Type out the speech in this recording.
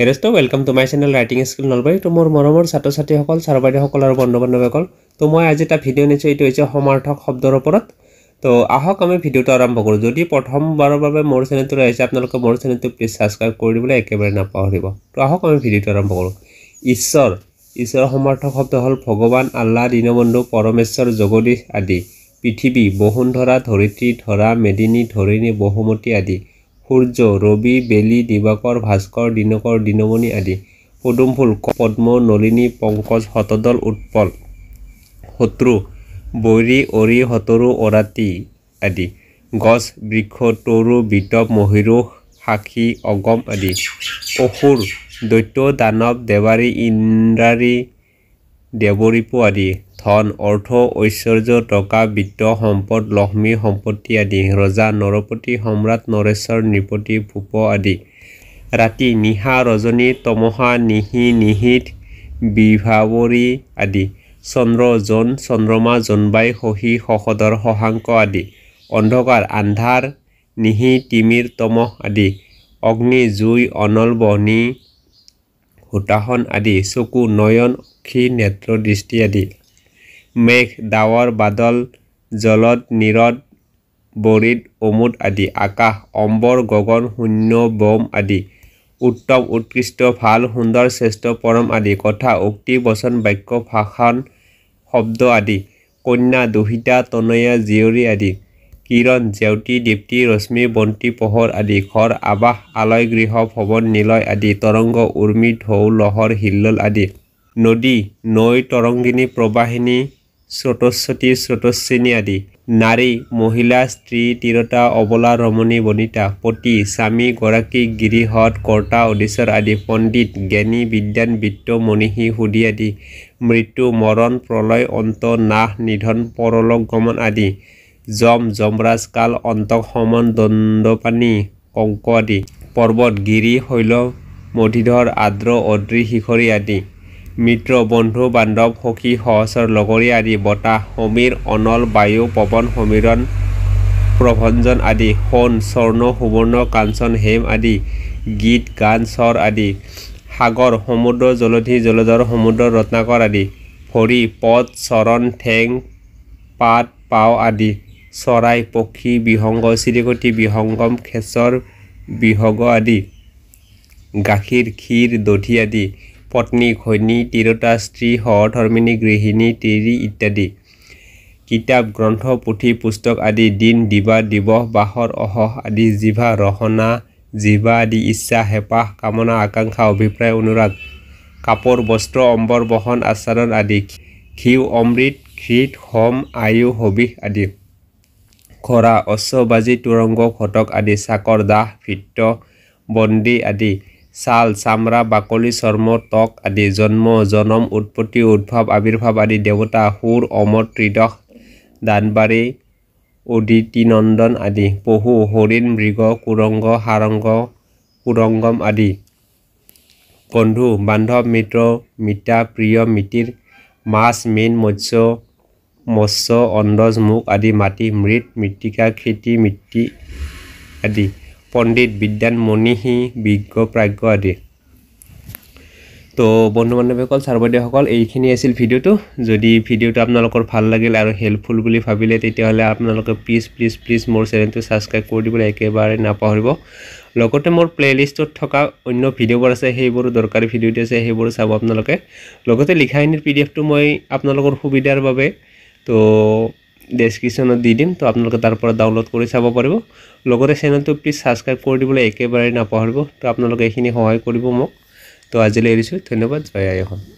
হে দোস্তো welcome to my channel writing skill Nalbari তো মোৰ মৰমৰ ছাত্ৰ ছাত্ৰীসকল ছাৰ বাইদেউসকল আৰু বন্ধু বান্ধৱীসকল তো মই আজি এটা ভিডিঅ' নিছোঁ এইটো হৈছে সমাৰ্থক শব্দৰ ওপৰত তো আহক আমি ভিডিঅ'টো আৰম্ভ কৰোঁ যদি প্ৰথমবাৰৰ বাবে মোৰ চেনেলটোত আহিছে আপোনালোকে মোৰ চেনেলটো প্লিজ ছাবস্ক্ৰাইব কৰি দিবলৈ একেবাৰে নাপাহৰিব তো আহক আমি ভিডিঅ'টো আৰম্ভ কৰোঁ ঈশ্বৰ ঈশ্বৰৰ সমাৰ্থক শব্দ হ'ল ভগৱান আল্লাহ দীনবন্ধু পৰমেশ্বৰ জগদীশ আদি পৃথিৱী বসুন্ধৰা ধৰিত্ৰী ধৰা মেদিনী ধৰিণী বহুমতী আদি সূৰ্য ৰবি বেলি দিবাকৰ ভাস্কৰ দিনকৰ দিনমণি আদি পদুম ফুল পদ্ম নলিনী পংকজ হতদল উৎপল শত্ৰু বৈৰী অৰি হতৰু অৰাতি আদি গছ বৃক্ষ তৰু বিতপ মহিৰোষ সাক্ষী অগম আদি অসুৰ দৈত্য দানৱ দেৱাৰী ইন্দ্ৰাৰী দেৱৰীপু আদি ধন অৰ্থ ঐশ্বৰ্য টকা বিত্ত সম্পদ লক্ষ্মী সম্পত্তি আদি ৰজা নৰপতি সম্ৰাট নৰেশ্বৰ নৃপতি ভূপ আদি ৰাতি নিশা ৰজনী তমহা নিহি নিহিত বিভাৱৰী আদি চন্দ্ৰ জোন চন্দ্ৰমা জনবাই সহি সহদৰ সহাংক আদি অন্ধকাৰ আন্ধাৰ নিহি তিমিৰ তমহ আদি অগ্নি জুই অনল বহনি হোতাহন আদি চকু নয়ন চক্ষী নেত্ৰ দৃষ্টি আদি মেঘ ডাৱৰ বাদল জলত নীৰদ বৰিদ অমুদ আদি আকাশ অম্বৰ গগন শূন্য বম আদি উত্তম উৎকৃষ্ট ভাল সুন্দৰ শ্ৰেষ্ঠ পৰম আদি কথা উক্তি বচন বাক্য ভাষণ শব্দ আদি কন্যা দুহিতা তনয়া জীয়ৰী আদি কিৰণ জেউতি দীপ্তি ৰশ্মি বন্তি পোহৰ আদি ঘৰ আৱাস আলয় গৃহ ভৱন নীলয় আদি তৰংগ উৰ্মি ঢৌ লহৰ হিল্লল আদি নদী নৈ তৰংগিনী প্ৰবাহিনী স্ৰোতস্বতী স্ৰোতস্বিনী আদি নাৰী মহিলা স্ত্ৰী তিৰোতা অবলা ৰমণী বনিতা পতি স্বামী গৰাকী গিৰিহৎ কৰ্তা অধিচৰ আদি পণ্ডিত জ্ঞানী বিদ্যান বিত্ত মণিষী সুধি আদি মৃত্যু মৰণ প্ৰলয় অন্ত নাশ নিধন পৰলোক গমন আদি যম যমৰাজ কাল অন্ত সমন দণ্ডপানী কংক আদি পৰ্বত গিৰি শৈল মধিধৰ আদ্ৰ অদ্ৰি শিখৰী আদি মিত্ৰ বন্ধু বান্ধৱ সখী সহচৰ লগৰী আদি বতাহ সমীৰ অনল বায়ু পৱন সমীৰণ প্ৰভঞ্জন আদি সোণ স্বৰ্ণ সুবৰ্ণ কাঞ্চন হেম আদি গীত গান স্বৰ আদি সাগৰ সমুদ্ৰ জলধি জলধৰ সমুদ্ৰ ৰত্নাকৰ আদি ভৰি পথ চৰণ ঠেং পাত পাও আদি চৰাই পক্ষী বিহংগ চিৰিকটি বিহংগম খেচৰ বিহগ আদি গাখীৰ ক্ষীৰ দধি আদি পত্নী ঘৈণী তিৰোতা স্ত্ৰী সহধৰ্মিনী গৃহিণী তিৰি ইত্যাদি কিতাপ গ্ৰন্থ পুথি পুস্তক আদি দিন দিবা দিৱস বাহৰ অহহ আদি জিভা ৰহনা জিভা আদি ইচ্ছা হেঁপাহ কামনা আকাংক্ষা অভিপ্ৰায় অনুৰাগ কাপোৰ বস্ত্ৰ অম্বৰ বহন আচৰণ আদি ঘিউ অমৃত ঘৃত হোম আয়ু হবিষ আদি খৰা অশ্ববাজি তুৰংগ ঘটক আদি চাকৰ দাহ ভিত্ত বন্দী আদি ছাল চামৰা বাকলি চৰ্ম ত্বক আদি জন্ম জনম উৎপত্তি উদ্ভৱ আৱিৰ্ভাৱ আদি দেৱতা সুৰ অমৰ ত্ৰিদশ দানবাৰী অদিতি নন্দন আদি পহু হৰিণ মৃগ কুৰংগ সাৰংগ কুৰংগম আদি বন্ধু বান্ধৱ মিত্ৰ মিতা প্ৰিয় মিতিৰ মাছ মীন মৎস্য মৎস্য অন্দজ মুখ আদি মাটি মৃত মৃত্তিকা খেতি মৃত্তি আদি পণ্ডিত বিদ্যান মণিষী বিজ্ঞ প্ৰাজ্ঞ আদি তো বন্ধু বান্ধৱীসকল স্বৰ্বদেউসকল এইখিনি আছিল ভিডিঅ'টো যদি ভিডিঅ'টো আপোনালোকৰ ভাল লাগিল আৰু হেল্পফুল বুলি ভাবিলে তেতিয়াহ'লে আপোনালোকে প্লিজ প্লিজ প্লিজ মোৰ চেনেলটো ছাবস্ক্ৰাইব কৰি দিবলৈ একেবাৰে নাপাহৰিব লগতে মোৰ প্লে'লিষ্টত থকা অন্য ভিডিঅ'বোৰ আছে সেইবোৰো দৰকাৰী ভিডিঅ'টো আছে সেইবোৰো চাব আপোনালোকে লগতে লিখাখিনিৰ পি ডি এফটো মই আপোনালোকৰ সুবিধাৰ বাবে তো ডেসক্ৰিপশ্যনত দি দিম তো আপোনালোকে তাৰ পৰা ডাউনলোড কৰি চাব পাৰিব লগতে চেনেলটো প্লিজ ছাবস্ক্ৰাইব কৰি দিবলৈ একেবাৰে নাপাহৰিব তো আপোনালোকে এইখিনি সহায় কৰিব মোক তো আজিলৈ এৰিছোঁ ধন্যবাদ জয় আই